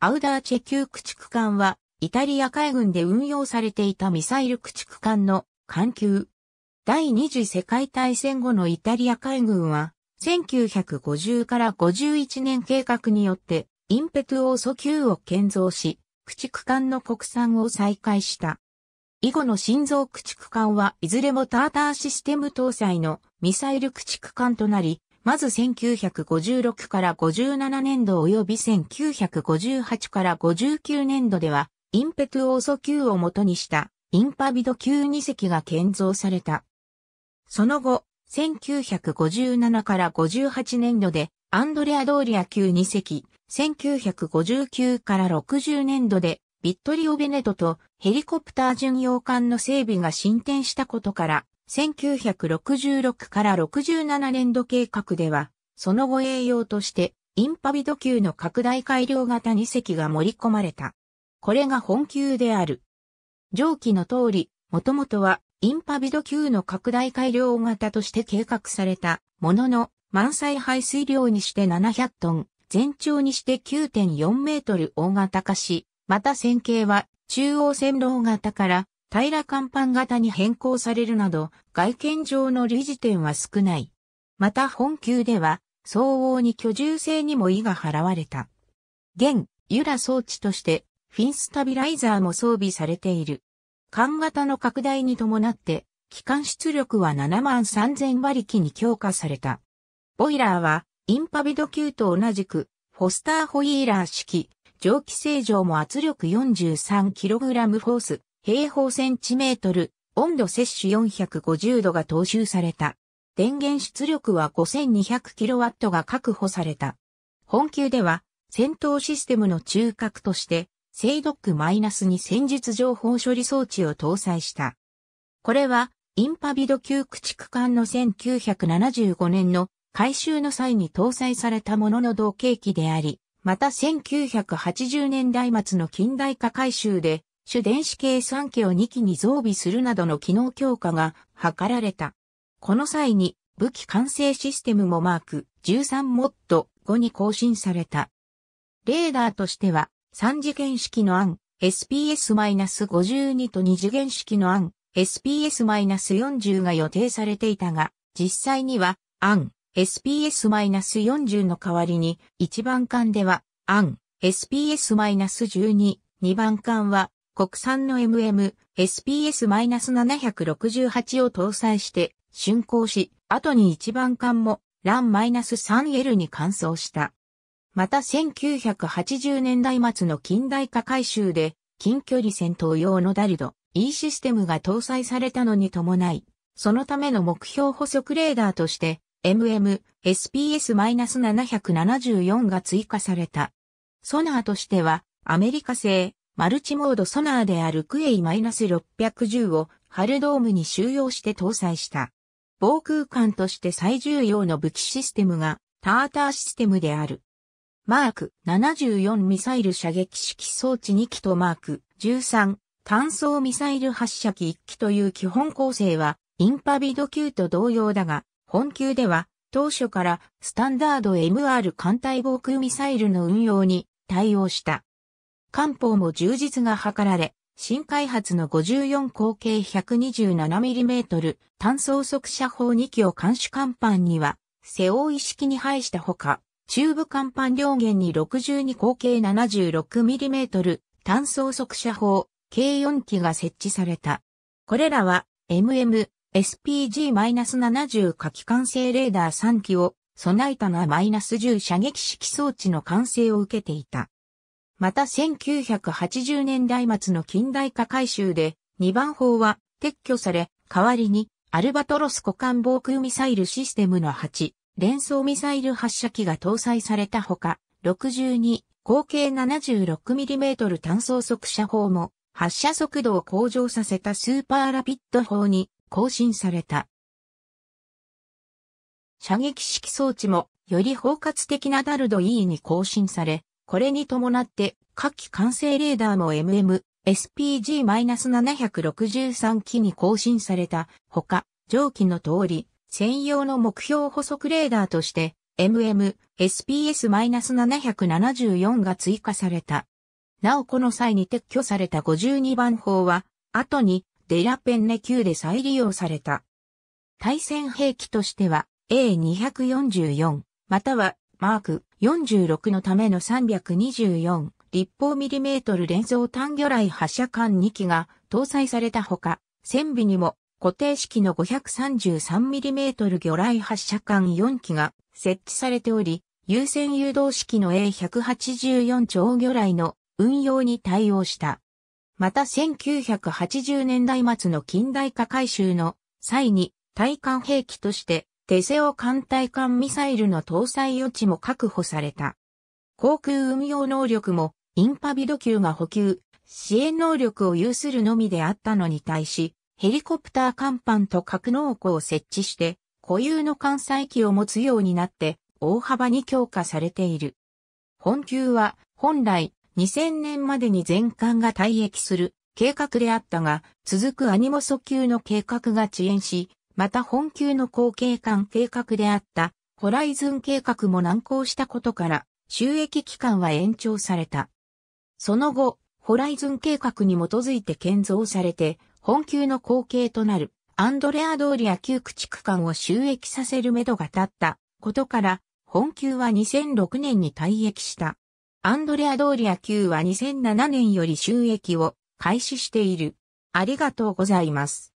アウダーチェ級駆逐艦は、イタリア海軍で運用されていたミサイル駆逐艦の艦級。第二次世界大戦後のイタリア海軍は、1950から51年計画によって、インペトゥオーソ級を建造し、駆逐艦の国産を再開した。以後の心臓駆逐艦はいずれもターターシステム搭載のミサイル駆逐艦となり、まず1956から57年度及び1958から59年度では、インペトゥオーソ級を元にしたインパビド級2隻が建造された。その後、1957から58年度で、アンドレア・ドーリア級2隻、1959から60年度で、ビットリオ・ベネトとヘリコプター巡洋艦の整備が進展したことから、1966から67年度計画では、その後栄養として、インパビド級の拡大改良型2隻が盛り込まれた。これが本級である。上記の通り、もともとは、インパビド級の拡大改良型として計画された、ものの、満載排水量にして700トン、全長にして9.4メートル大型化し、また線形は中央線路型から平甲板型に変更されるなど、外見上の類似点は少ない。また本級では、相応に居住性にも意が払われた。現、ユラ装置として、フィンスタビライザーも装備されている。艦型の拡大に伴って、機関出力は7万3000馬力に強化された。ボイラーは、インパビド級と同じく、フォスターホイーラー式、蒸気正常も圧力 43kg フォース、平方センチメートル、温度摂取450度が踏襲された。電源出力は 5200kW が確保された。本級では、戦闘システムの中核として、セイドック -2 戦術情報処理装置を搭載した。これは、インパビド級駆逐艦の1975年の改修の際に搭載されたものの同型機であり、また1980年代末の近代化改修で主電子計算機を2機に増備するなどの機能強化が図られた。この際に武器完成システムもマーク13モッド5に更新された。レーダーとしては3次元式の案 SPS-52 と2次元式の案 SPS-40 が予定されていたが、実際には案 SPS-40 の代わりに1番艦では案 SPS-12、2番艦は国産の MM、SPS-768 を搭載して竣工し、後に一番艦もラン -3L に換装した。また1980年代末の近代化改修で、近距離戦闘用のダルド E システムが搭載されたのに伴い、そのための目標補足レーダーとして、MM、SPS-774 が追加された。ソナーとしては、アメリカ製マルチモードソナーであるクエイ -610 をハルドームに収容して搭載した。防空間として最重要の武器システムがターターシステムである。マーク74ミサイル射撃式装置2機とマーク13単装ミサイル発射機1機という基本構成はインパビド級と同様だが、本級では当初からスタンダード MR 艦隊防空ミサイルの運用に対応した。官報も充実が図られ、新開発の54口径 127mm 単装速射砲2機を監視甲板には、背負い式に配したほか、中部甲板両舷に62口径 76mm 単装速射砲計4機が設置された。これらは MM、SPG-70 火器管制レーダー3機を備えたが -10 射撃式装置の完成を受けていた。また1980年代末の近代化改修で、2番砲は撤去され、代わりにアルバトロス股間防空ミサイルシステムの8、連装ミサイル発射機が搭載されたほか、62、合計 76mm 単装速射砲も発射速度を向上させたスーパーラピッド砲に更新された。射撃式装置もより包括的なダルド E に更新され、これに伴って、下記完成レーダーも MM、SPG-763 機に更新されたほか、上記の通り、専用の目標補足レーダーとして、MM、SPS-774 が追加された。なおこの際に撤去された52番砲は、後にデラペンネ級で再利用された。対戦兵器としては、A244、またはマーク46のための324立方ミリメートル連装単魚雷発射管2機が搭載されたほか、船尾にも固定式の5 3 3トル魚雷発射管4機が設置されており、優先誘導式の A184 超魚雷の運用に対応した。また1980年代末の近代化改修の際に対艦兵器としてテセオ艦隊艦ミサイルの搭載余地も確保された。航空運用能力もインパビド級が補給、支援能力を有するのみであったのに対し、ヘリコプター甲板と格納庫を設置して、固有の艦載機を持つようになって、大幅に強化されている。本級は、本来、2000年までに全艦が退役する計画であったが、続くアニモソ級の計画が遅延し、また本級の後継艦計画であったホライズン計画も難航したことから収益期間は延長された。その後、ホライズン計画に基づいて建造されて本級の後継となるアンドレア通りや旧駆逐艦を収益させるめどが立ったことから本級は2006年に退役した。アンドレア通りや旧は2007年より収益を開始している。ありがとうございます。